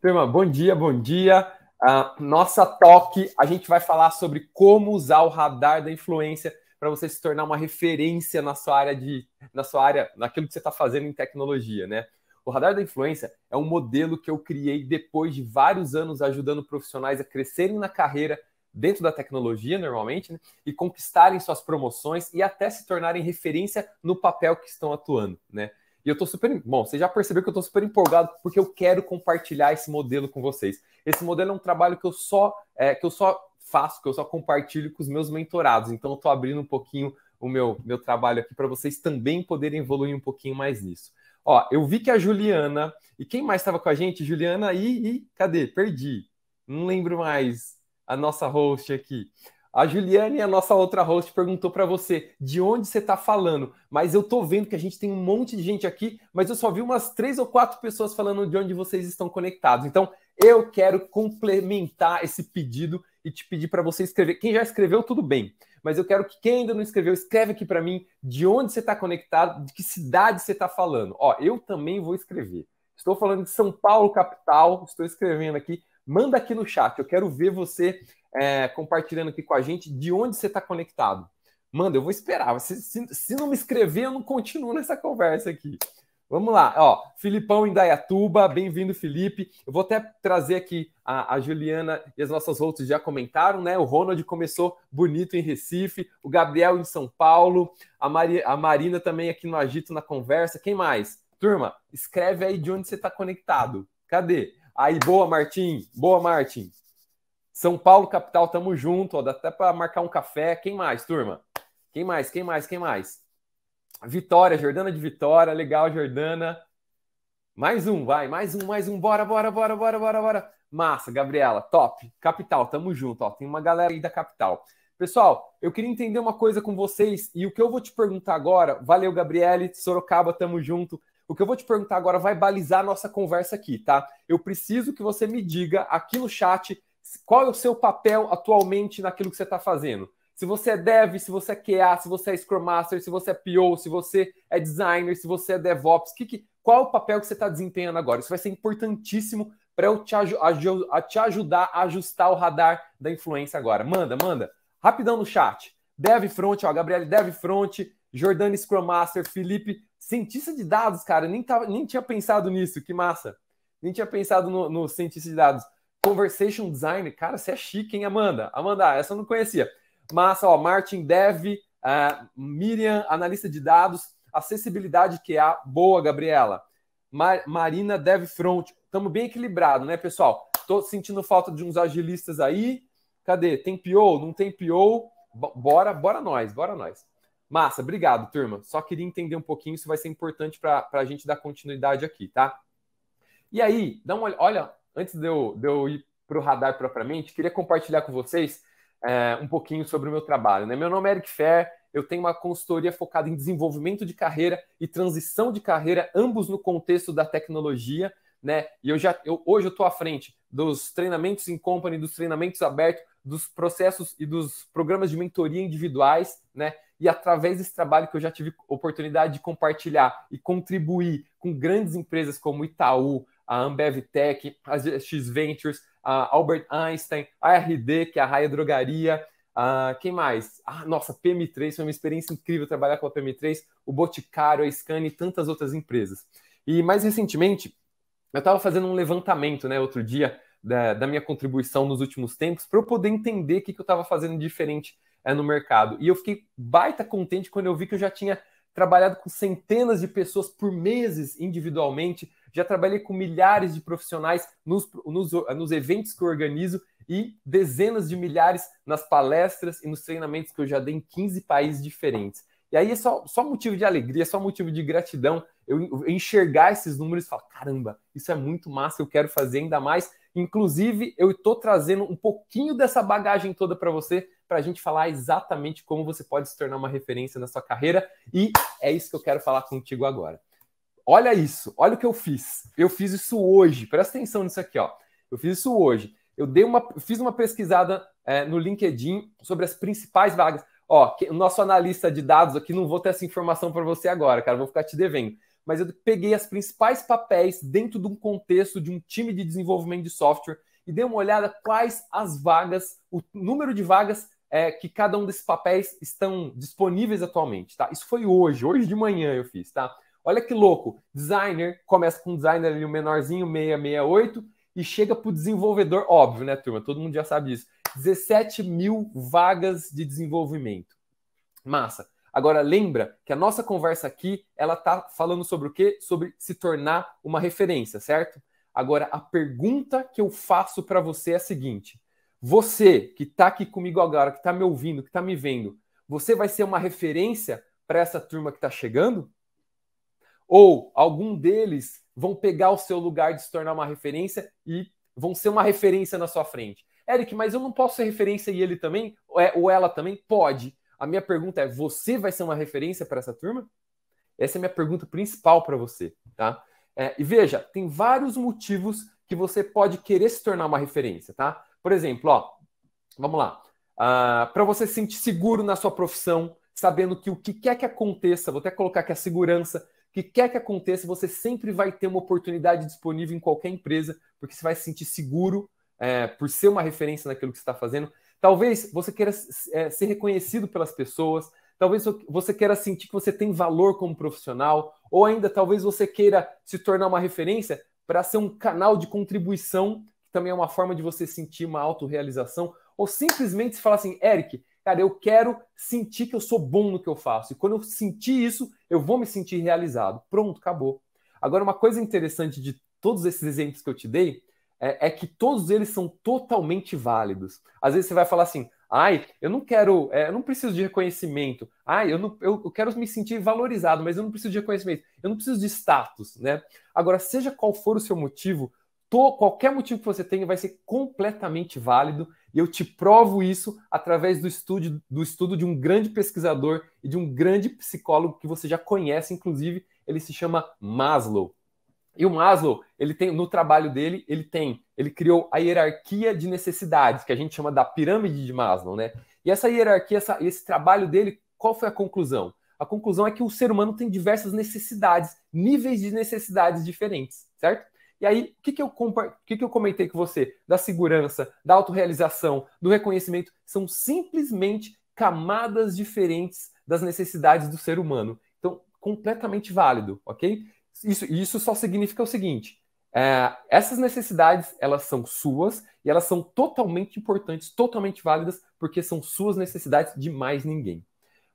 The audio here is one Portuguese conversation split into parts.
Turma, bom dia, bom dia. Uh, nossa toque, a gente vai falar sobre como usar o radar da influência para você se tornar uma referência na sua área de, na sua área, naquilo que você está fazendo em tecnologia, né? O radar da influência é um modelo que eu criei depois de vários anos ajudando profissionais a crescerem na carreira dentro da tecnologia, normalmente, né? e conquistarem suas promoções e até se tornarem referência no papel que estão atuando, né? E eu tô super. Bom, você já percebeu que eu tô super empolgado porque eu quero compartilhar esse modelo com vocês. Esse modelo é um trabalho que eu só, é, que eu só faço, que eu só compartilho com os meus mentorados. Então eu tô abrindo um pouquinho o meu, meu trabalho aqui para vocês também poderem evoluir um pouquinho mais nisso. Ó, eu vi que a Juliana. E quem mais estava com a gente? Juliana e, e. Cadê? Perdi. Não lembro mais a nossa host aqui. A Juliane, a nossa outra host, perguntou para você de onde você está falando, mas eu estou vendo que a gente tem um monte de gente aqui, mas eu só vi umas três ou quatro pessoas falando de onde vocês estão conectados. Então, eu quero complementar esse pedido e te pedir para você escrever. Quem já escreveu, tudo bem, mas eu quero que quem ainda não escreveu, escreve aqui para mim de onde você está conectado, de que cidade você está falando. Ó, eu também vou escrever. Estou falando de São Paulo, capital, estou escrevendo aqui manda aqui no chat. Eu quero ver você é, compartilhando aqui com a gente de onde você está conectado. Manda, eu vou esperar. Se, se, se, não me escrever, eu não continuo nessa conversa aqui. Vamos lá, ó, Filipão em Dayatuba, bem-vindo, Felipe. Eu vou até trazer aqui a, a Juliana e as nossas outras já comentaram, né? O Ronald começou bonito em Recife, o Gabriel em São Paulo, a, Mari, a Marina também aqui no Agito na conversa. Quem mais? Turma, escreve aí de onde você está conectado. Cadê? Aí, boa, Martim. Boa, Martim. São Paulo, capital, tamo junto. Ó, dá até para marcar um café. Quem mais, turma? Quem mais? Quem mais? Quem mais? Vitória, Jordana de Vitória. Legal, Jordana. Mais um, vai. Mais um, mais um. Bora, bora, bora, bora, bora, bora. Massa, Gabriela. Top. Capital, tamo junto. Ó, tem uma galera aí da capital. Pessoal, eu queria entender uma coisa com vocês e o que eu vou te perguntar agora. Valeu, Gabriele. Sorocaba, tamo junto. O que eu vou te perguntar agora vai balizar a nossa conversa aqui, tá? Eu preciso que você me diga aqui no chat qual é o seu papel atualmente naquilo que você está fazendo. Se você é dev, se você é QA, se você é Scrum Master, se você é PO, se você é designer, se você é DevOps, que, que, qual é o papel que você está desempenhando agora? Isso vai ser importantíssimo para eu te, a, te ajudar a ajustar o radar da influência agora. Manda, manda. Rapidão no chat. Dev Front, ó, Gabriel. Dev Front, Jordan Scrum Master, Felipe, cientista de dados, cara, nem, tava, nem tinha pensado nisso, que massa. Nem tinha pensado no, no cientista de dados. Conversation Design, cara, você é chique, hein, Amanda? Amanda, essa eu não conhecia. Massa, ó, Martin Dev, uh, Miriam, analista de dados, acessibilidade QA, boa, Gabriela. Mar Marina Dev Front, estamos bem equilibrado, né, pessoal? Tô sentindo falta de uns agilistas aí. Cadê? Tem PO? Não tem PO? bora, bora nós, bora nós. Massa, obrigado, turma. Só queria entender um pouquinho, isso vai ser importante para a gente dar continuidade aqui, tá? E aí, dá uma olha, antes de eu, de eu ir para o radar propriamente, queria compartilhar com vocês é, um pouquinho sobre o meu trabalho. Né? Meu nome é Eric Fer, eu tenho uma consultoria focada em desenvolvimento de carreira e transição de carreira, ambos no contexto da tecnologia. Né? E eu já, eu, hoje eu estou à frente dos treinamentos em company, dos treinamentos abertos, dos processos e dos programas de mentoria individuais, né? E através desse trabalho que eu já tive oportunidade de compartilhar e contribuir com grandes empresas como Itaú, a Ambev Tech, a X Ventures, a Albert Einstein, a RD, que é a Raia Drogaria, a, quem mais? nossa, PM3 foi uma experiência incrível trabalhar com a PM3, o Boticário, a Scan e tantas outras empresas. E mais recentemente, eu estava fazendo um levantamento, né, outro dia, da, da, minha contribuição nos últimos tempos para eu poder entender o que, que eu estava fazendo diferente é, no mercado. E eu fiquei baita contente quando eu vi que eu já tinha trabalhado com centenas de pessoas por meses individualmente, já trabalhei com milhares de profissionais nos, nos, nos eventos que eu organizo e dezenas de milhares nas palestras e nos treinamentos que eu já dei em 15 países diferentes. E aí é só, só motivo de alegria, só motivo de gratidão eu enxergar esses números e falar: caramba, isso é muito massa, eu quero fazer ainda mais. Inclusive, eu estou trazendo um pouquinho dessa bagagem toda para você para a gente falar exatamente como você pode se tornar uma referência na sua carreira. E é isso que eu quero falar contigo agora. Olha isso, olha o que eu fiz. Eu fiz isso hoje. Presta atenção nisso aqui, ó. Eu fiz isso hoje. Eu dei uma, fiz uma pesquisada é, no LinkedIn sobre as principais vagas. Ó, o nosso analista de dados aqui não vou ter essa informação para você agora, cara. Vou ficar te devendo mas eu peguei as principais papéis dentro de um contexto de um time de desenvolvimento de software e dei uma olhada quais as vagas, o número de vagas é, que cada um desses papéis estão disponíveis atualmente, tá? Isso foi hoje, hoje de manhã eu fiz, tá? Olha que louco, designer, começa com designer ali, o menorzinho, 668, e chega para o desenvolvedor, óbvio, né, turma? Todo mundo já sabe disso. 17 mil vagas de desenvolvimento. Massa. Agora, lembra que a nossa conversa aqui, ela tá falando sobre o quê? Sobre se tornar uma referência, certo? Agora, a pergunta que eu faço para você é a seguinte. Você que está aqui comigo agora, que está me ouvindo, que está me vendo, você vai ser uma referência para essa turma que está chegando? Ou algum deles vão pegar o seu lugar de se tornar uma referência e vão ser uma referência na sua frente? Eric, mas eu não posso ser referência e ele também? Ou é, ela também? Pode. A minha pergunta é: você vai ser uma referência para essa turma? Essa é a minha pergunta principal para você, tá? É, e veja, tem vários motivos que você pode querer se tornar uma referência, tá? Por exemplo, ó, vamos lá. Uh, ah, para você se sentir seguro na sua profissão, sabendo que o que quer que aconteça, vou até colocar aqui a segurança, o que quer que aconteça, você sempre vai ter uma oportunidade disponível em qualquer empresa, porque você vai se sentir seguro é, por ser uma referência naquilo que você está fazendo. Talvez você queira é, ser reconhecido pelas pessoas, talvez você queira sentir que você tem valor como profissional, ou ainda talvez você queira se tornar uma referência para ser um canal de contribuição que também é uma forma de você sentir uma autorrealização, ou simplesmente falar assim, Eric, cara, eu quero sentir que eu sou bom no que eu faço. E quando eu sentir isso, eu vou me sentir realizado. Pronto, acabou. Agora, uma coisa interessante de todos esses exemplos que eu te dei é, é que todos eles são totalmente válidos. Às vezes você vai falar assim, ai, eu não quero, é, eu não preciso de reconhecimento. Ai, eu, não, eu, eu quero me sentir valorizado, mas eu não preciso de reconhecimento. Eu não preciso de status, né? Agora, seja qual for o seu motivo, to, qualquer motivo que você tenha vai ser completamente válido. E eu te provo isso através do estudo, do estudo de um grande pesquisador e de um grande psicólogo que você já conhece, inclusive, ele se chama Maslow. E o Maslow, ele tem no trabalho dele, ele tem, ele criou a hierarquia de necessidades, que a gente chama da pirâmide de Maslow, né? E essa hierarquia, essa, esse trabalho dele, qual foi a conclusão? A conclusão é que o ser humano tem diversas necessidades, níveis de necessidades diferentes, certo? E aí, o que, que, eu, o que, que eu comentei com você? Da segurança, da autorrealização, do reconhecimento, são simplesmente camadas diferentes das necessidades do ser humano. Então, completamente válido, ok? Isso, isso só significa o seguinte: é, essas necessidades elas são suas e elas são totalmente importantes, totalmente válidas, porque são suas necessidades de mais ninguém.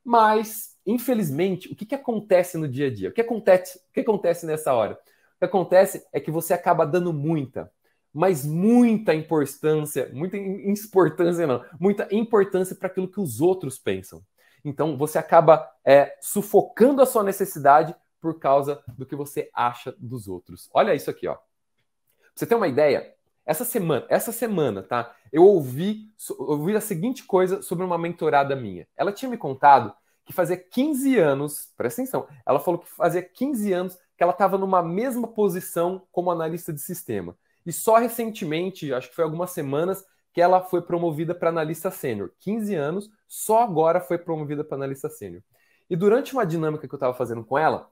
Mas, infelizmente, o que, que acontece no dia a dia? O que acontece, o que acontece nessa hora? O que acontece é que você acaba dando muita, mas muita importância, muita importância não, muita importância para aquilo que os outros pensam. Então você acaba é, sufocando a sua necessidade por causa do que você acha dos outros. Olha isso aqui, ó. você tem uma ideia, essa semana, essa semana, tá? Eu ouvi, ouvi a seguinte coisa sobre uma mentorada minha. Ela tinha me contado que fazia 15 anos, presta atenção, ela falou que fazia 15 anos que ela estava numa mesma posição como analista de sistema. E só recentemente, acho que foi algumas semanas, que ela foi promovida para analista sênior. 15 anos, só agora foi promovida para analista sênior. E durante uma dinâmica que eu estava fazendo com ela,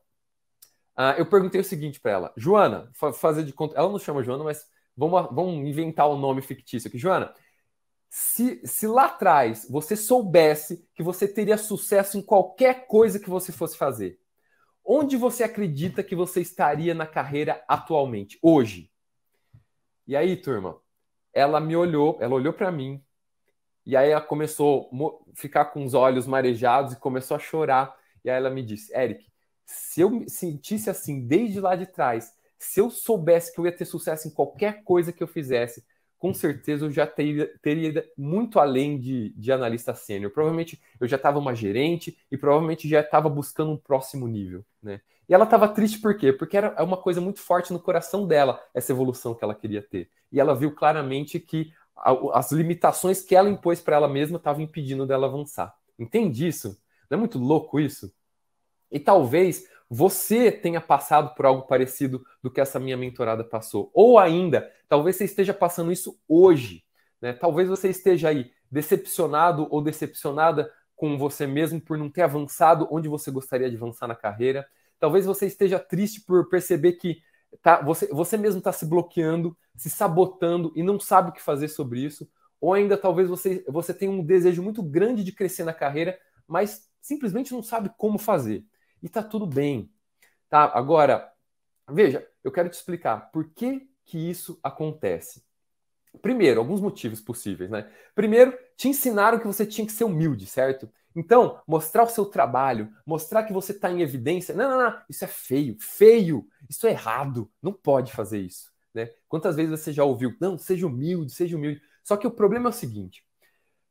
uh, eu perguntei o seguinte para ela: Joana, fazer de conta. Ela não chama Joana, mas vamos, vamos inventar um nome fictício aqui. Joana, se, se lá atrás você soubesse que você teria sucesso em qualquer coisa que você fosse fazer, onde você acredita que você estaria na carreira atualmente, hoje? E aí, turma, ela me olhou, ela olhou para mim, e aí ela começou a ficar com os olhos marejados e começou a chorar. E aí ela me disse: Eric, se eu me sentisse assim desde lá de trás, se eu soubesse que eu ia ter sucesso em qualquer coisa que eu fizesse, com certeza eu já teria, teria ido muito além de, de analista sênior. Provavelmente eu já estava uma gerente e provavelmente já estava buscando um próximo nível, né? E ela estava triste por quê? Porque era é uma coisa muito forte no coração dela, essa evolução que ela queria ter. E ela viu claramente que a, as limitações que ela impôs para ela mesma estavam impedindo dela avançar. Entende isso? Não é muito louco isso? E talvez você tenha passado por algo parecido do que essa minha mentorada passou. Ou ainda, talvez você esteja passando isso hoje. Né? Talvez você esteja aí decepcionado ou decepcionada com você mesmo por não ter avançado onde você gostaria de avançar na carreira. Talvez você esteja triste por perceber que tá, você, você mesmo está se bloqueando, se sabotando e não sabe o que fazer sobre isso. Ou ainda, talvez você, você tenha um desejo muito grande de crescer na carreira, mas simplesmente não sabe como fazer. E tá tudo bem. Tá? Agora, veja, eu quero te explicar por que, que isso acontece. Primeiro, alguns motivos possíveis, né? Primeiro, te ensinaram que você tinha que ser humilde, certo? Então, mostrar o seu trabalho, mostrar que você está em evidência. Não, não, não, isso é feio, feio, isso é errado, não pode fazer isso. Né? Quantas vezes você já ouviu? Não, seja humilde, seja humilde. Só que o problema é o seguinte: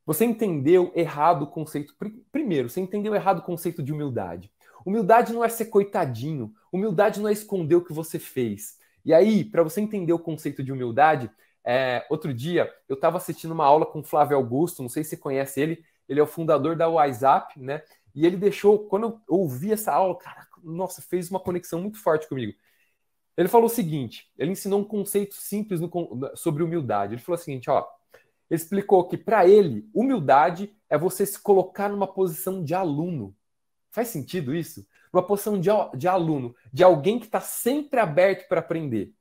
você entendeu errado o conceito. Primeiro, você entendeu errado o conceito de humildade. Humildade não é ser coitadinho. Humildade não é esconder o que você fez. E aí, para você entender o conceito de humildade, é, outro dia eu estava assistindo uma aula com o Flávio Augusto, não sei se você conhece ele, ele é o fundador da WhatsApp, né? E ele deixou, quando eu ouvi essa aula, cara, nossa, fez uma conexão muito forte comigo. Ele falou o seguinte: ele ensinou um conceito simples no, sobre humildade. Ele falou o seguinte, ó. Ele explicou que para ele, humildade é você se colocar numa posição de aluno. Faz sentido isso? Uma posição de, de aluno, de alguém que está sempre aberto para aprender.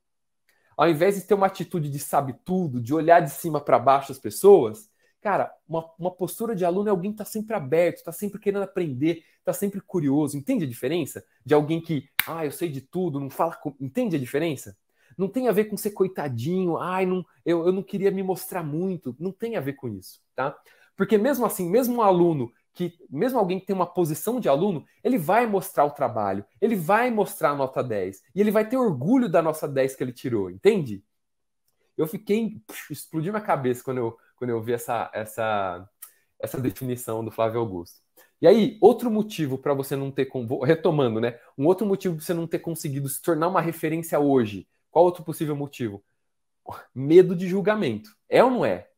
Ao invés de ter uma atitude de sabe tudo, de olhar de cima para baixo as pessoas, cara, uma, uma postura de aluno é alguém que está sempre aberto, está sempre querendo aprender, está sempre curioso. Entende a diferença? De alguém que, ah, eu sei de tudo, não fala. Com... Entende a diferença? Não tem a ver com ser coitadinho, ai, não, eu, eu não queria me mostrar muito. Não tem a ver com isso, tá? Porque mesmo assim, mesmo um aluno que mesmo alguém que tem uma posição de aluno, ele vai mostrar o trabalho, ele vai mostrar a nota 10 e ele vai ter orgulho da nossa 10 que ele tirou, entende? Eu fiquei explodiu minha cabeça quando eu, quando eu vi essa, essa, essa definição do Flávio Augusto. E aí, outro motivo para você não ter retomando, né? Um outro motivo para você não ter conseguido se tornar uma referência hoje. Qual outro possível motivo? Medo de julgamento. É ou não é?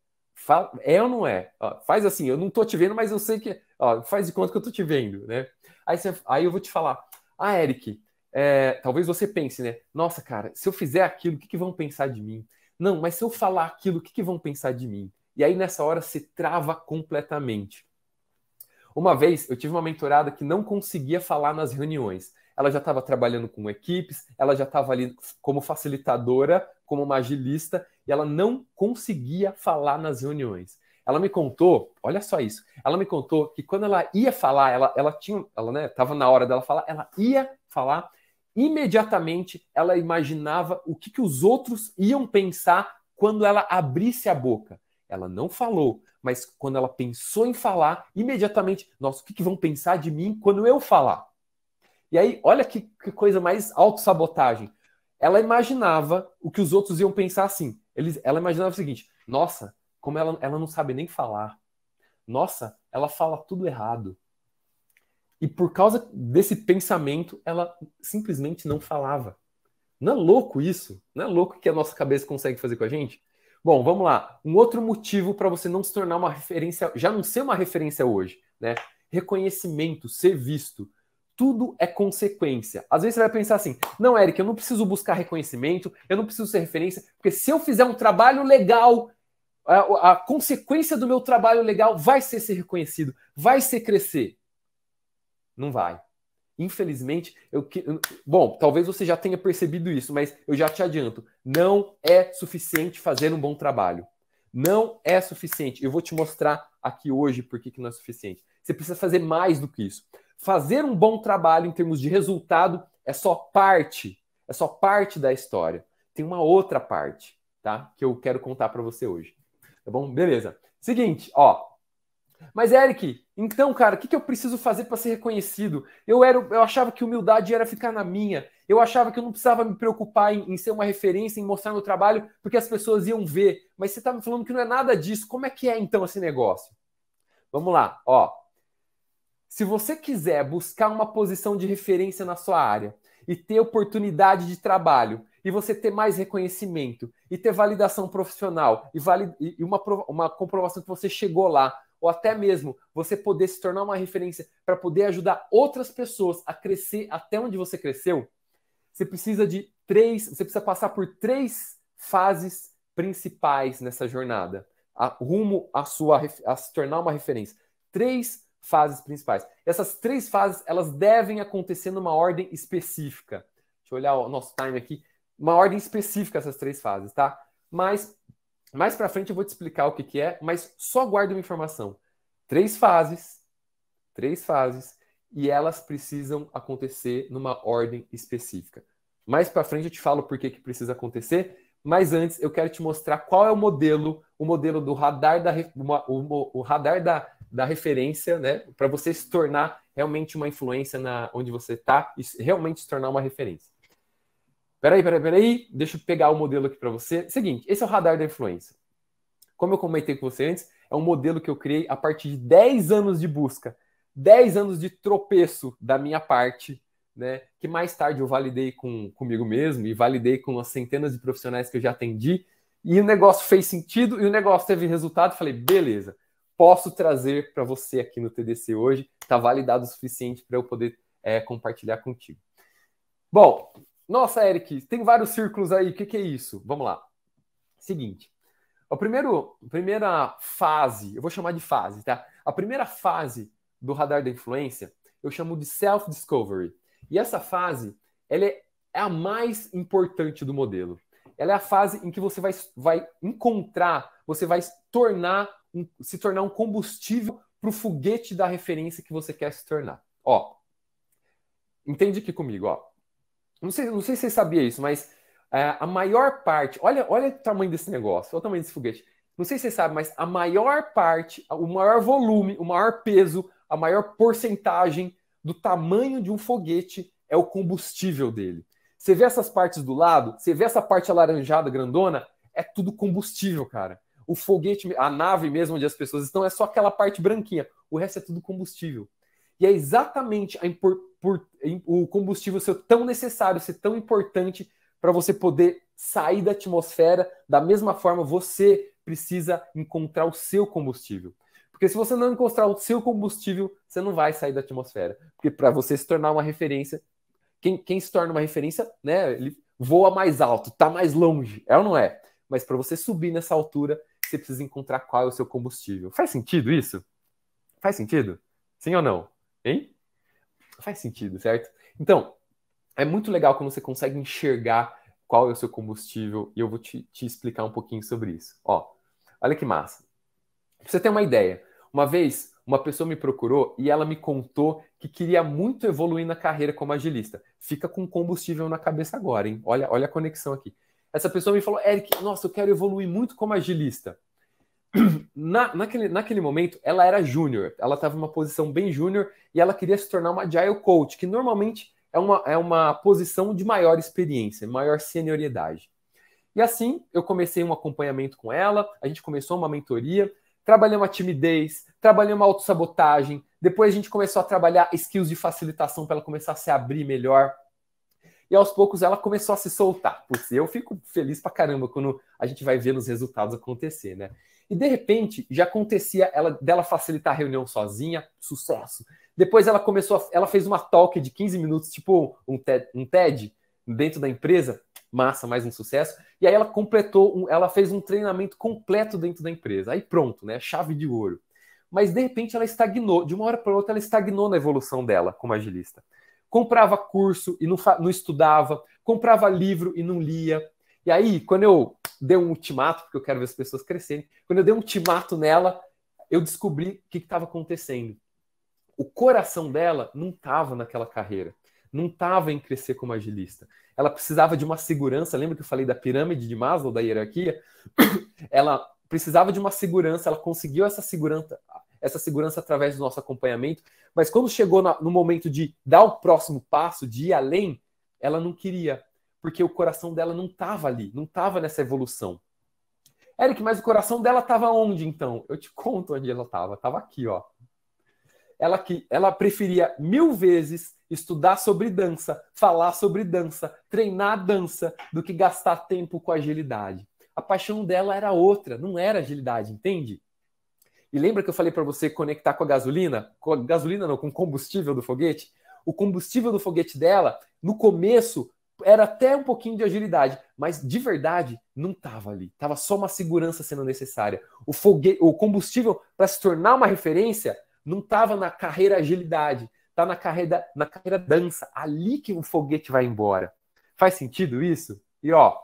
Fala, é ou não é? Ó, faz assim, eu não tô te vendo, mas eu sei que. Ó, faz de conta que eu tô te vendo, né? Aí, você, aí eu vou te falar, ah, Eric, é, talvez você pense, né? Nossa, cara, se eu fizer aquilo, o que, que vão pensar de mim? Não, mas se eu falar aquilo, o que, que vão pensar de mim? E aí nessa hora se trava completamente. Uma vez eu tive uma mentorada que não conseguia falar nas reuniões ela já estava trabalhando com equipes, ela já estava ali como facilitadora, como uma agilista, e ela não conseguia falar nas reuniões. Ela me contou, olha só isso, ela me contou que quando ela ia falar, ela, ela tinha, ela né, estava na hora dela falar, ela ia falar, imediatamente ela imaginava o que, que os outros iam pensar quando ela abrisse a boca. Ela não falou, mas quando ela pensou em falar, imediatamente, nossa, o que, que vão pensar de mim quando eu falar? E aí, olha que, que coisa mais autossabotagem. Ela imaginava o que os outros iam pensar assim. Eles, ela imaginava o seguinte: nossa, como ela, ela não sabe nem falar. Nossa, ela fala tudo errado. E por causa desse pensamento, ela simplesmente não falava. Não é louco isso? Não é louco que a nossa cabeça consegue fazer com a gente? Bom, vamos lá. Um outro motivo para você não se tornar uma referência, já não ser uma referência hoje, né? Reconhecimento, ser visto tudo é consequência. Às vezes você vai pensar assim: não, Eric, eu não preciso buscar reconhecimento, eu não preciso ser referência, porque se eu fizer um trabalho legal, a, a consequência do meu trabalho legal vai ser ser reconhecido, vai ser crescer. Não vai. Infelizmente, eu que. Bom, talvez você já tenha percebido isso, mas eu já te adianto: não é suficiente fazer um bom trabalho. Não é suficiente. Eu vou te mostrar aqui hoje por que não é suficiente. Você precisa fazer mais do que isso fazer um bom trabalho em termos de resultado é só parte, é só parte da história. Tem uma outra parte, tá? Que eu quero contar para você hoje. Tá bom? Beleza. Seguinte, ó. Mas Eric, então, cara, o que, que eu preciso fazer para ser reconhecido? Eu era, eu achava que humildade era ficar na minha. Eu achava que eu não precisava me preocupar em, em ser uma referência, em mostrar meu trabalho, porque as pessoas iam ver. Mas você está me falando que não é nada disso. Como é que é então esse negócio? Vamos lá, ó. Se você quiser buscar uma posição de referência na sua área e ter oportunidade de trabalho e você ter mais reconhecimento e ter validação profissional e, e uma, uma comprovação que você chegou lá, ou até mesmo você poder se tornar uma referência para poder ajudar outras pessoas a crescer até onde você cresceu, você precisa de três, você precisa passar por três fases principais nessa jornada, a, rumo a sua a se tornar uma referência. Três fases principais. Essas três fases, elas devem acontecer numa ordem específica. Deixa eu olhar o nosso time aqui. Uma ordem específica essas três fases, tá? Mas mais para frente eu vou te explicar o que, que é, mas só guarda uma informação. Três fases, três fases, e elas precisam acontecer numa ordem específica. Mais para frente eu te falo por que, que precisa acontecer mas antes eu quero te mostrar qual é o modelo, o modelo do radar da, o, o radar da, da referência, né? Para você se tornar realmente uma influência na onde você está e realmente se tornar uma referência. Peraí, peraí, peraí, deixa eu pegar o modelo aqui para você. Seguinte, esse é o radar da influência. Como eu comentei com você antes, é um modelo que eu criei a partir de 10 anos de busca, 10 anos de tropeço da minha parte né? Que mais tarde eu validei com, comigo mesmo e validei com as centenas de profissionais que eu já atendi. E o negócio fez sentido e o negócio teve resultado. Falei, beleza, posso trazer para você aqui no TDC hoje. Está validado o suficiente para eu poder é, compartilhar contigo. Bom, nossa, Eric, tem vários círculos aí. O que, que é isso? Vamos lá. Seguinte. A primeiro, a primeira fase, eu vou chamar de fase, tá? A primeira fase do radar da influência eu chamo de self-discovery. E essa fase, ela é a mais importante do modelo. Ela é a fase em que você vai, vai encontrar, você vai tornar um, se tornar um combustível para o foguete da referência que você quer se tornar. Ó, entende aqui comigo, ó. Não sei, não sei se você sabia isso, mas é, a maior parte, olha, olha o tamanho desse negócio, olha o tamanho desse foguete. Não sei se você sabe, mas a maior parte, o maior volume, o maior peso, a maior porcentagem do tamanho de um foguete é o combustível dele. Você vê essas partes do lado, você vê essa parte alaranjada, grandona, é tudo combustível, cara. O foguete, a nave mesmo onde as pessoas estão, é só aquela parte branquinha. O resto é tudo combustível. E é exatamente impor, por, o combustível ser tão necessário, ser tão importante para você poder sair da atmosfera. Da mesma forma, você precisa encontrar o seu combustível. Porque se você não encontrar o seu combustível, você não vai sair da atmosfera. Porque para você se tornar uma referência, quem, quem se torna uma referência, né, ele voa mais alto, está mais longe, é ou não é? Mas para você subir nessa altura, você precisa encontrar qual é o seu combustível. Faz sentido isso? Faz sentido? Sim ou não? Hein? Faz sentido, certo? Então, é muito legal quando você consegue enxergar qual é o seu combustível e eu vou te, te explicar um pouquinho sobre isso. Ó, olha que massa. Pra você ter uma ideia, uma vez uma pessoa me procurou e ela me contou que queria muito evoluir na carreira como agilista. Fica com combustível na cabeça agora, hein? Olha, olha a conexão aqui. Essa pessoa me falou, Eric, nossa, eu quero evoluir muito como agilista. Na, naquele, naquele momento, ela era júnior, ela estava em uma posição bem júnior e ela queria se tornar uma agile coach, que normalmente é uma, é uma posição de maior experiência, maior senioridade. E assim, eu comecei um acompanhamento com ela, a gente começou uma mentoria, trabalhei uma timidez, trabalhei uma autossabotagem. Depois a gente começou a trabalhar skills de facilitação para ela começar a se abrir melhor. E aos poucos ela começou a se soltar. Putz, eu fico feliz pra caramba quando a gente vai vendo os resultados acontecer, né? E de repente já acontecia ela dela facilitar a reunião sozinha, sucesso. Depois ela começou, a, ela fez uma talk de 15 minutos, tipo um TED, um TED dentro da empresa, massa, mais um sucesso. E aí ela completou, um, ela fez um treinamento completo dentro da empresa. Aí pronto, né? Chave de ouro. Mas de repente ela estagnou, de uma hora para outra ela estagnou na evolução dela como agilista. Comprava curso e não, não estudava, comprava livro e não lia. E aí, quando eu dei um ultimato, porque eu quero ver as pessoas crescerem, quando eu dei um ultimato nela, eu descobri o que estava acontecendo. O coração dela não estava naquela carreira não estava em crescer como agilista. Ela precisava de uma segurança, lembra que eu falei da pirâmide de Maslow, da hierarquia? Ela precisava de uma segurança, ela conseguiu essa segurança, essa segurança através do nosso acompanhamento, mas quando chegou no momento de dar o próximo passo, de ir além, ela não queria, porque o coração dela não estava ali, não estava nessa evolução. Eric, mas o coração dela estava onde então? Eu te conto onde ela estava. Estava aqui, ó ela que ela preferia mil vezes estudar sobre dança, falar sobre dança, treinar dança, do que gastar tempo com agilidade. A paixão dela era outra, não era agilidade, entende? E lembra que eu falei para você conectar com a gasolina? Com a gasolina não, com o combustível do foguete? O combustível do foguete dela, no começo, era até um pouquinho de agilidade, mas de verdade não tava ali. Tava só uma segurança sendo necessária. O foguete o combustível para se tornar uma referência, não estava na carreira agilidade, está na carreira, na carreira dança. Ali que o foguete vai embora. Faz sentido isso? E ó,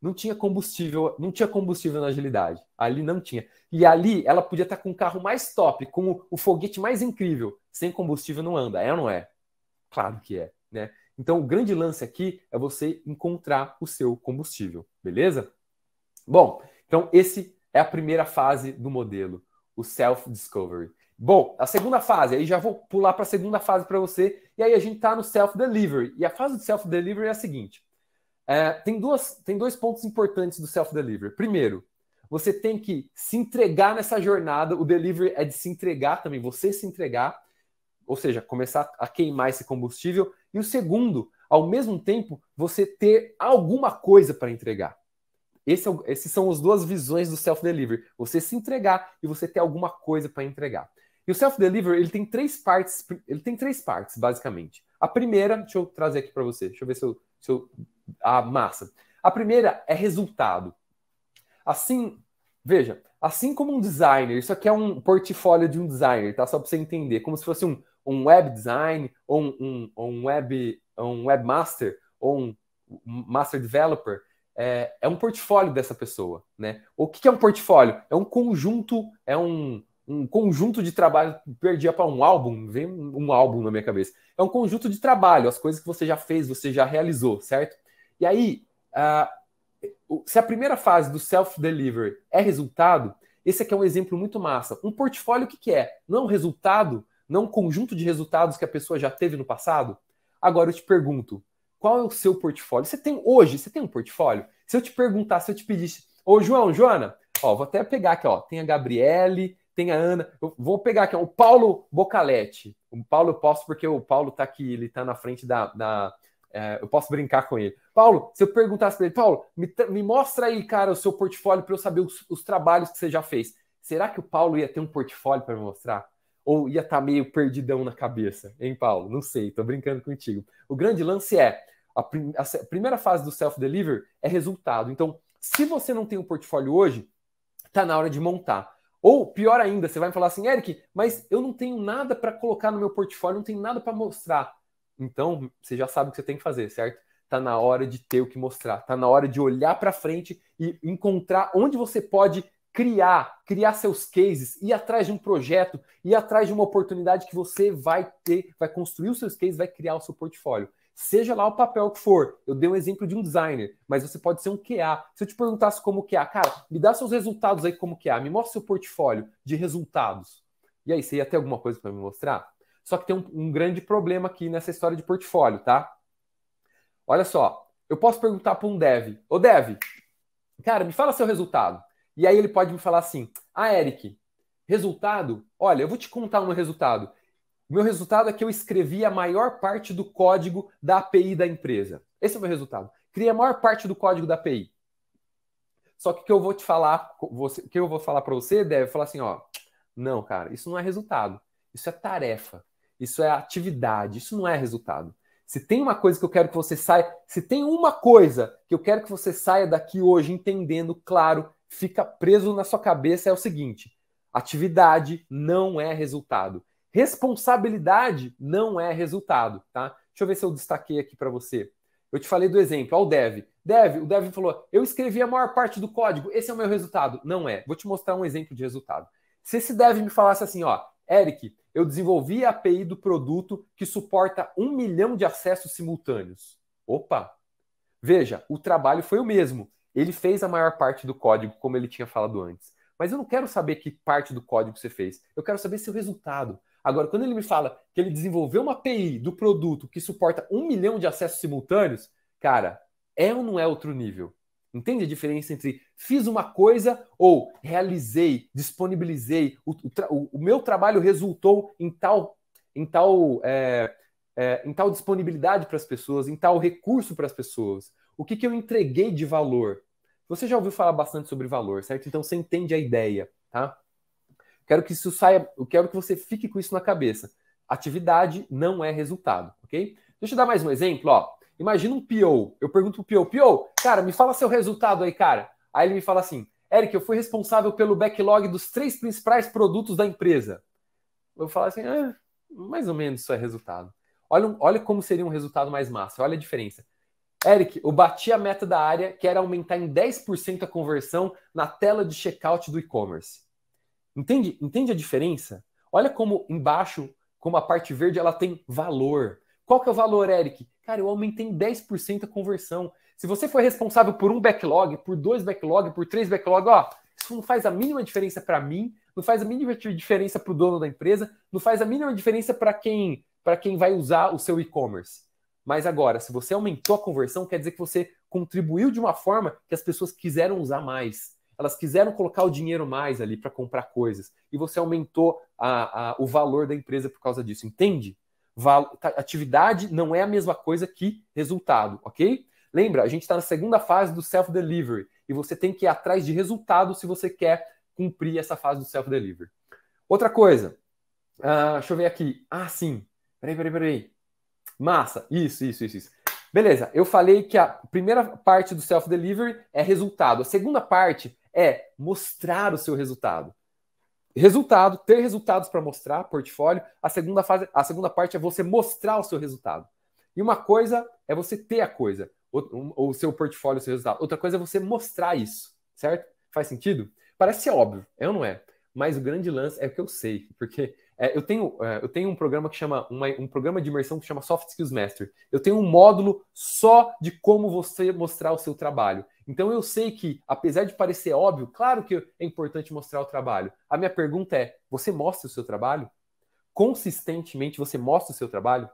não tinha combustível, não tinha combustível na agilidade. Ali não tinha. E ali ela podia estar tá com o carro mais top, com o, o foguete mais incrível. Sem combustível não anda, é ou não é? Claro que é, né? Então o grande lance aqui é você encontrar o seu combustível, beleza? Bom, então esse é a primeira fase do modelo, o self discovery. Bom, a segunda fase, aí já vou pular para a segunda fase para você, e aí a gente está no self-delivery. E a fase do self-delivery é a seguinte: é, tem, duas, tem dois pontos importantes do self-delivery. Primeiro, você tem que se entregar nessa jornada, o delivery é de se entregar também, você se entregar, ou seja, começar a queimar esse combustível. E o segundo, ao mesmo tempo, você ter alguma coisa para entregar. Esse, é esses são as duas visões do self-delivery. Você se entregar e você ter alguma coisa para entregar. E o self-delivery, ele tem três partes, ele tem três partes, basicamente. A primeira, deixa eu trazer aqui para você, deixa eu ver se eu, se eu a massa. A primeira é resultado. Assim, veja, assim como um designer, isso aqui é um portfólio de um designer, tá? Só para você entender, como se fosse um, um web design, ou um, um, um web um webmaster, ou um master developer, é, é um portfólio dessa pessoa, né? O que, que é um portfólio? É um conjunto, é um, um conjunto de trabalho, perdia para um álbum, vem um álbum na minha cabeça. É um conjunto de trabalho, as coisas que você já fez, você já realizou, certo? E aí, uh, se a primeira fase do self-delivery é resultado, esse aqui é um exemplo muito massa. Um portfólio, o que, que é? Não é um resultado, não é um conjunto de resultados que a pessoa já teve no passado? Agora eu te pergunto, qual é o seu portfólio? Você tem hoje, você tem um portfólio? Se eu te perguntar, se eu te pedisse, ô João, Joana, ó, vou até pegar aqui, ó, tem a Gabriele, tem a Ana. Eu vou pegar aqui, o Paulo Bocaletti. O Paulo eu posso, porque o Paulo tá aqui, ele tá na frente da. da é, eu posso brincar com ele. Paulo, se eu perguntasse para ele, Paulo, me, me, mostra aí, cara, o seu portfólio para eu saber os, os, trabalhos que você já fez. Será que o Paulo ia ter um portfólio para mostrar? Ou ia estar tá meio perdidão na cabeça? Hein, Paulo? Não sei, tô brincando contigo. O grande lance é: a, prim, a, a primeira fase do self-deliver é resultado. Então, se você não tem um portfólio hoje, tá na hora de montar. Ou pior ainda, você vai me falar assim, Eric, mas eu não tenho nada para colocar no meu portfólio, não tenho nada para mostrar. Então, você já sabe o que você tem que fazer, certo? Tá na hora de ter o que mostrar, tá na hora de olhar para frente e encontrar onde você pode criar, criar seus cases, ir atrás de um projeto, ir atrás de uma oportunidade que você vai ter, vai construir os seus cases, vai criar o seu portfólio. Seja lá o papel que for. Eu dei um exemplo de um designer, mas você pode ser um QA. Se eu te perguntasse como QA, cara, me dá seus resultados aí como QA, me mostra seu portfólio de resultados. E aí, você ia ter alguma coisa para me mostrar? Só que tem um, um grande problema aqui nessa história de portfólio, tá? Olha só, eu posso perguntar para um dev: Ô dev, cara, me fala seu resultado. E aí ele pode me falar assim: Ah, Eric, resultado? Olha, eu vou te contar um resultado meu resultado é que eu escrevi a maior parte do código da API da empresa. Esse é o meu resultado. Criei a maior parte do código da API. Só que o que eu vou te falar, o que eu vou falar para você deve é falar assim, ó, não, cara, isso não é resultado. Isso é tarefa. Isso é atividade. Isso não é resultado. Se tem uma coisa que eu quero que você saia, se tem uma coisa que eu quero que você saia daqui hoje entendendo, claro, fica preso na sua cabeça é o seguinte: atividade não é resultado. Responsabilidade não é resultado, tá? Deixa eu ver se eu destaquei aqui para você. Eu te falei do exemplo, ao dev. Dev, o dev falou: "Eu escrevi a maior parte do código, esse é o meu resultado". Não é. Vou te mostrar um exemplo de resultado. Se esse dev me falasse assim, ó, Eric, eu desenvolvi a API do produto que suporta um milhão de acessos simultâneos. Opa! Veja, o trabalho foi o mesmo. Ele fez a maior parte do código, como ele tinha falado antes. Mas eu não quero saber que parte do código você fez. Eu quero saber seu resultado. Agora, quando ele me fala que ele desenvolveu uma API do produto que suporta um milhão de acessos simultâneos, cara, é ou não é outro nível? Entende a diferença entre fiz uma coisa ou realizei, disponibilizei, o, o, o meu trabalho resultou em tal, em tal, é, é, em tal disponibilidade para as pessoas, em tal recurso para as pessoas? O que, que eu entreguei de valor? Você já ouviu falar bastante sobre valor, certo? Então você entende a ideia, tá? Quero que isso saia, eu quero que você fique com isso na cabeça. Atividade não é resultado, ok? Deixa eu dar mais um exemplo, ó. Imagina um PO. Eu pergunto pro PO, PO, cara, me fala seu resultado aí, cara. Aí ele me fala assim, Eric, eu fui responsável pelo backlog dos três principais produtos da empresa. Eu falo assim, ah, mais ou menos isso é resultado. Olha, olha como seria um resultado mais massa, olha a diferença. Eric, eu bati a meta da área, que era aumentar em 10% a conversão na tela de checkout do e-commerce. Entende, entende a diferença? Olha como embaixo, como a parte verde, ela tem valor. Qual que é o valor, Eric? Cara, eu aumentei em 10% a conversão. Se você foi responsável por um backlog, por dois backlog, por três backlog, ó, isso não faz a mínima diferença para mim, não faz a mínima diferença para o dono da empresa, não faz a mínima diferença para quem para quem vai usar o seu e-commerce. Mas agora, se você aumentou a conversão, quer dizer que você contribuiu de uma forma que as pessoas quiseram usar mais elas quiseram colocar o dinheiro mais ali para comprar coisas e você aumentou a, a, o valor da empresa por causa disso, entende? Val, tá, atividade não é a mesma coisa que resultado, ok? Lembra, a gente está na segunda fase do self-delivery e você tem que ir atrás de resultado se você quer cumprir essa fase do self-delivery. Outra coisa, uh, deixa eu ver aqui. Ah, sim. Peraí, peraí, peraí. Massa, isso, isso, isso, isso. Beleza, eu falei que a primeira parte do self-delivery é resultado, a segunda parte é mostrar o seu resultado. Resultado, ter resultados para mostrar, portfólio. A segunda fase, a segunda parte é você mostrar o seu resultado. E uma coisa é você ter a coisa, o, o seu portfólio, o seu resultado. Outra coisa é você mostrar isso, certo? Faz sentido? Parece ser óbvio, eu é não é. Mas o grande lance é o que eu sei, porque é, eu, tenho, é, eu tenho um programa que chama uma, um programa de imersão que chama Soft Skills Master. Eu tenho um módulo só de como você mostrar o seu trabalho. Então eu sei que, apesar de parecer óbvio, claro que é importante mostrar o trabalho. A minha pergunta é: você mostra o seu trabalho? Consistentemente você mostra o seu trabalho?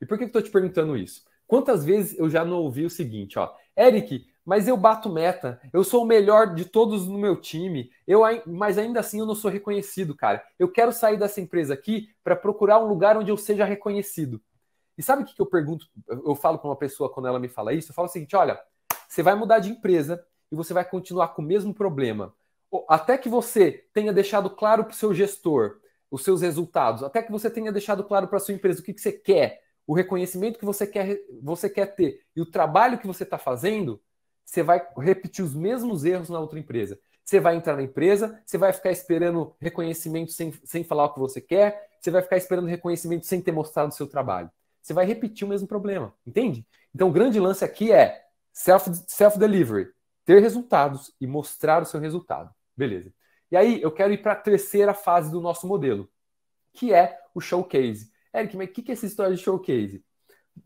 E por que eu estou te perguntando isso? Quantas vezes eu já não ouvi o seguinte, ó, Eric, mas eu bato meta, eu sou o melhor de todos no meu time, eu, mas ainda assim eu não sou reconhecido, cara. Eu quero sair dessa empresa aqui para procurar um lugar onde eu seja reconhecido. E sabe o que eu pergunto? Eu falo para uma pessoa quando ela me fala isso? Eu falo o seguinte: olha, você vai mudar de empresa e você vai continuar com o mesmo problema. Até que você tenha deixado claro para o seu gestor os seus resultados, até que você tenha deixado claro para a sua empresa o que, que você quer, o reconhecimento que você quer, você quer ter e o trabalho que você está fazendo, você vai repetir os mesmos erros na outra empresa. Você vai entrar na empresa, você vai ficar esperando reconhecimento sem, sem falar o que você quer, você vai ficar esperando reconhecimento sem ter mostrado o seu trabalho. Você vai repetir o mesmo problema, entende? Então, o grande lance aqui é Self-delivery, self ter resultados e mostrar o seu resultado. Beleza. E aí eu quero ir para a terceira fase do nosso modelo, que é o showcase. Eric, mas o que, que é essa história de showcase?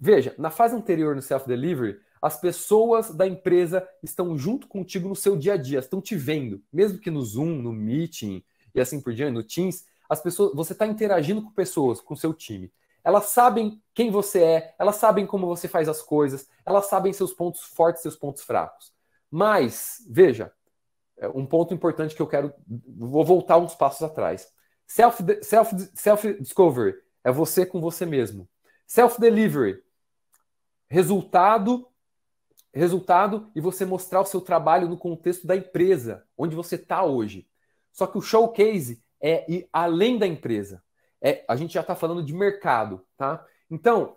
Veja, na fase anterior no self-delivery, as pessoas da empresa estão junto contigo no seu dia a dia, estão te vendo. Mesmo que no Zoom, no Meeting e assim por diante, no Teams, as pessoas, você está interagindo com pessoas, com seu time. Elas sabem quem você é, elas sabem como você faz as coisas, elas sabem seus pontos fortes, seus pontos fracos. Mas, veja, é um ponto importante que eu quero. Vou voltar uns passos atrás. Self-discovery self, self discovery é você com você mesmo. Self-delivery. Resultado. Resultado e você mostrar o seu trabalho no contexto da empresa, onde você está hoje. Só que o showcase é ir além da empresa. É, a gente já está falando de mercado, tá? Então,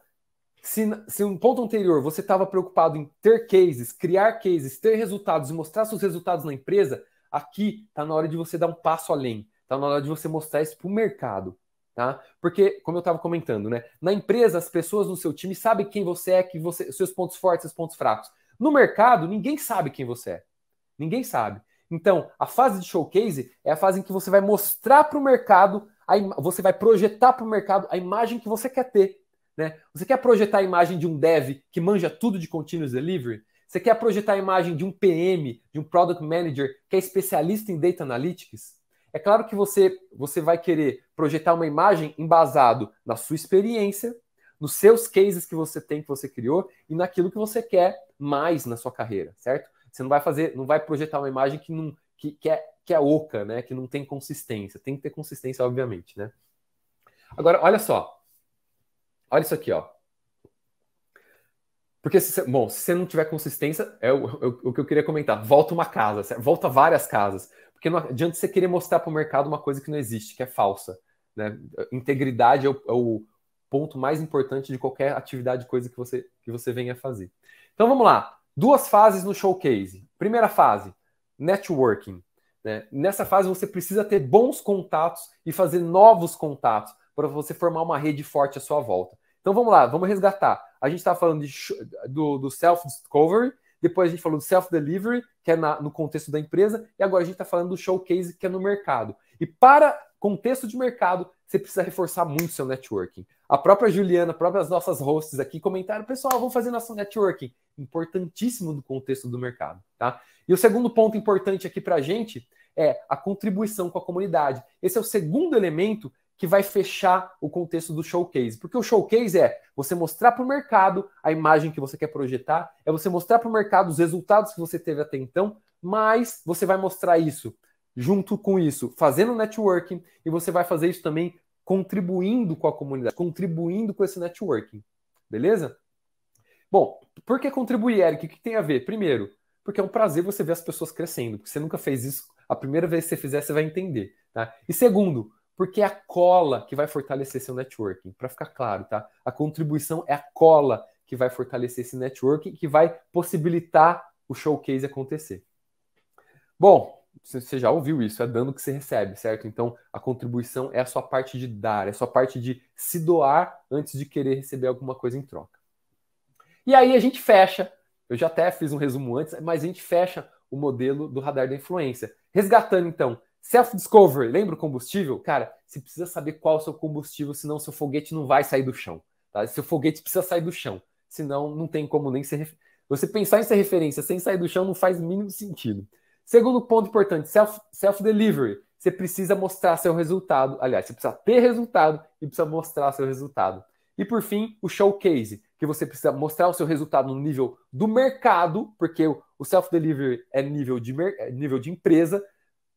se, se um ponto anterior você estava preocupado em ter cases, criar cases, ter resultados e mostrar seus resultados na empresa, aqui está na hora de você dar um passo além. Está na hora de você mostrar isso para o mercado, tá? Porque, como eu estava comentando, né? Na empresa, as pessoas no seu time sabem quem você é, que você, seus pontos fortes, seus pontos fracos. No mercado, ninguém sabe quem você é. Ninguém sabe. Então, a fase de showcase é a fase em que você vai mostrar para o mercado você vai projetar para o mercado a imagem que você quer ter. Né? Você quer projetar a imagem de um dev que manja tudo de continuous delivery? Você quer projetar a imagem de um PM, de um product manager que é especialista em data analytics? É claro que você, você vai querer projetar uma imagem embasado na sua experiência, nos seus cases que você tem, que você criou, e naquilo que você quer mais na sua carreira, certo? Você não vai fazer, não vai projetar uma imagem que, não, que, que é que é oca, né? Que não tem consistência. Tem que ter consistência, obviamente, né? Agora, olha só. Olha isso aqui, ó. Porque, se, bom, se você não tiver consistência, é o, é o, o que eu queria comentar. Volta uma casa, certo? volta várias casas. Porque não adianta você querer mostrar para o mercado uma coisa que não existe, que é falsa. Né? Integridade é o, é o, ponto mais importante de qualquer atividade, coisa que você, que você venha fazer. Então vamos lá. Duas fases no showcase. Primeira fase, networking. Né? Nessa fase, você precisa ter bons contatos e fazer novos contatos para você formar uma rede forte à sua volta. Então vamos lá, vamos resgatar. A gente estava tá falando de, do, do self-discovery, depois a gente falou do self-delivery, que é na, no contexto da empresa, e agora a gente está falando do showcase, que é no mercado. E para contexto de mercado, você precisa reforçar muito seu networking. A própria Juliana, próprias nossas hosts aqui comentaram, pessoal, vamos fazer nosso networking. Importantíssimo no contexto do mercado, tá? E o segundo ponto importante aqui para a gente é a contribuição com a comunidade. Esse é o segundo elemento que vai fechar o contexto do showcase. Porque o showcase é você mostrar para o mercado a imagem que você quer projetar, é você mostrar para o mercado os resultados que você teve até então, mas você vai mostrar isso junto com isso, fazendo networking, e você vai fazer isso também contribuindo com a comunidade, contribuindo com esse networking. Beleza? Bom, por que contribuir, Eric? O que tem a ver? Primeiro, porque é um prazer você ver as pessoas crescendo, porque você nunca fez isso, a primeira vez que você fizer, você vai entender. Tá? E segundo, porque é a cola que vai fortalecer seu networking. Para ficar claro, tá? A contribuição é a cola que vai fortalecer esse networking, que vai possibilitar o showcase acontecer. Bom, você já ouviu isso, é dando que você recebe, certo? Então, a contribuição é a sua parte de dar, é a sua parte de se doar antes de querer receber alguma coisa em troca. E aí a gente fecha, eu já até fiz um resumo antes, mas a gente fecha o modelo do radar da influência. Resgatando então, self-discovery, lembra o combustível? Cara, você precisa saber qual é o seu combustível, senão seu foguete não vai sair do chão. Tá? Seu foguete precisa sair do chão, senão não tem como nem ser. Você pensar em ser referência sem sair do chão não faz mínimo sentido. Segundo ponto importante, self-delivery. você precisa mostrar seu resultado. Aliás, você precisa ter resultado e precisa mostrar seu resultado. E por fim, o showcase, que você precisa mostrar o seu resultado no nível do mercado, porque o self-delivery é nível de, é nível de empresa,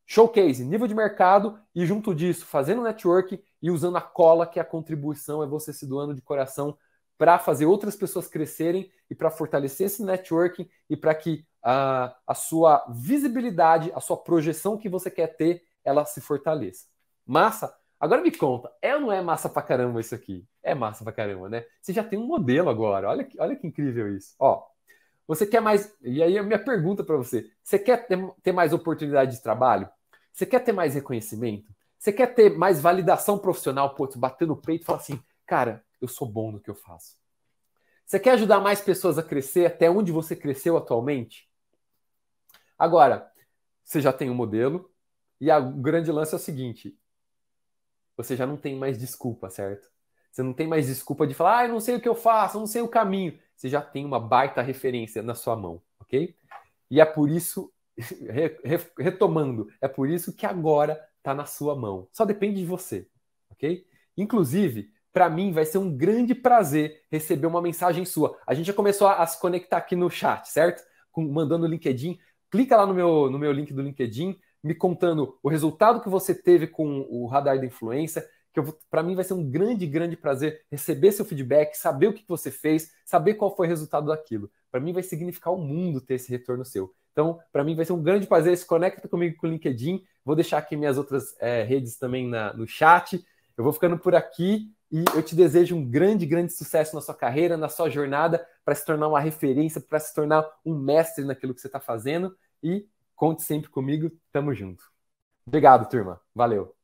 showcase, nível de mercado, e junto disso, fazendo network e usando a cola, que é a contribuição, é você se doando de coração para fazer outras pessoas crescerem e para fortalecer esse networking e para que a, a sua visibilidade, a sua projeção que você quer ter, ela se fortaleça. Massa? Agora me conta, é ou não é massa pra caramba isso aqui? É massa pra caramba, né? Você já tem um modelo agora, olha que, olha que incrível isso. Ó, você quer mais. E aí a minha pergunta para você: você quer ter, ter mais oportunidade de trabalho? Você quer ter mais reconhecimento? Você quer ter mais validação profissional, pô, bater no peito e falar assim, cara, eu sou bom no que eu faço. Você quer ajudar mais pessoas a crescer até onde você cresceu atualmente? Agora, você já tem um modelo, e o grande lance é o seguinte: você já não tem mais desculpa, certo? Você não tem mais desculpa de falar, ah, eu não sei o que eu faço, eu não sei o caminho. Você já tem uma baita referência na sua mão, ok? E é por isso, re, re, retomando, é por isso que agora está na sua mão. Só depende de você, ok? Inclusive, para mim vai ser um grande prazer receber uma mensagem sua. A gente já começou a, a se conectar aqui no chat, certo? Com, mandando o LinkedIn clica lá no meu, no meu link do LinkedIn, me contando o resultado que você teve com o radar da influência, que para mim vai ser um grande, grande prazer receber seu feedback, saber o que você fez, saber qual foi o resultado daquilo. Para mim vai significar o mundo ter esse retorno seu. Então, para mim vai ser um grande prazer. Se conecta comigo com o LinkedIn. Vou deixar aqui minhas outras é, redes também na, no chat. Eu vou ficando por aqui e eu te desejo um grande, grande sucesso na sua carreira, na sua jornada, para se tornar uma referência, para se tornar um mestre naquilo que você está fazendo. E conte sempre comigo, tamo junto. Obrigado, turma. Valeu.